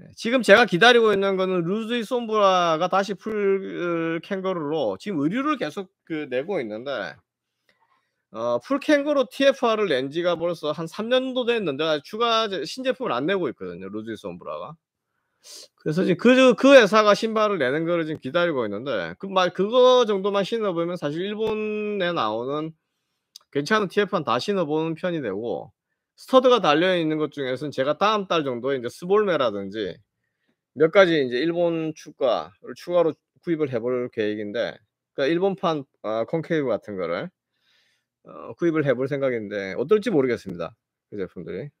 예, 지금 제가 기다리고 있는 거는 루즈이 솜브라가 다시 풀 어, 캥거루로 지금 의류를 계속 그 내고 있는데 어, 풀 캥거루 TFR을 낸 지가 벌써 한 3년도 됐는데 추가 신제품을 안 내고 있거든요. 루즈이 솜브라가. 그래서 지금 그, 그 회사가 신발을 내는 거를 지금 기다리고 있는데 그 말 그거 정도만 신어보면 사실 일본에 나오는 괜찮은 TF는 다 신어보는 편이 되고 스터드가 달려 있는 것 중에서는 제가 다음 달 정도에 이제 스볼메라든지 몇 가지 이제 일본 축가를 추가로 구입을 해볼 계획인데 그러니까 일본판 어, 아, 컨케이브 같은 거를 어, 구입을 해볼 생각인데 어떨지 모르겠습니다. 그 제품들이.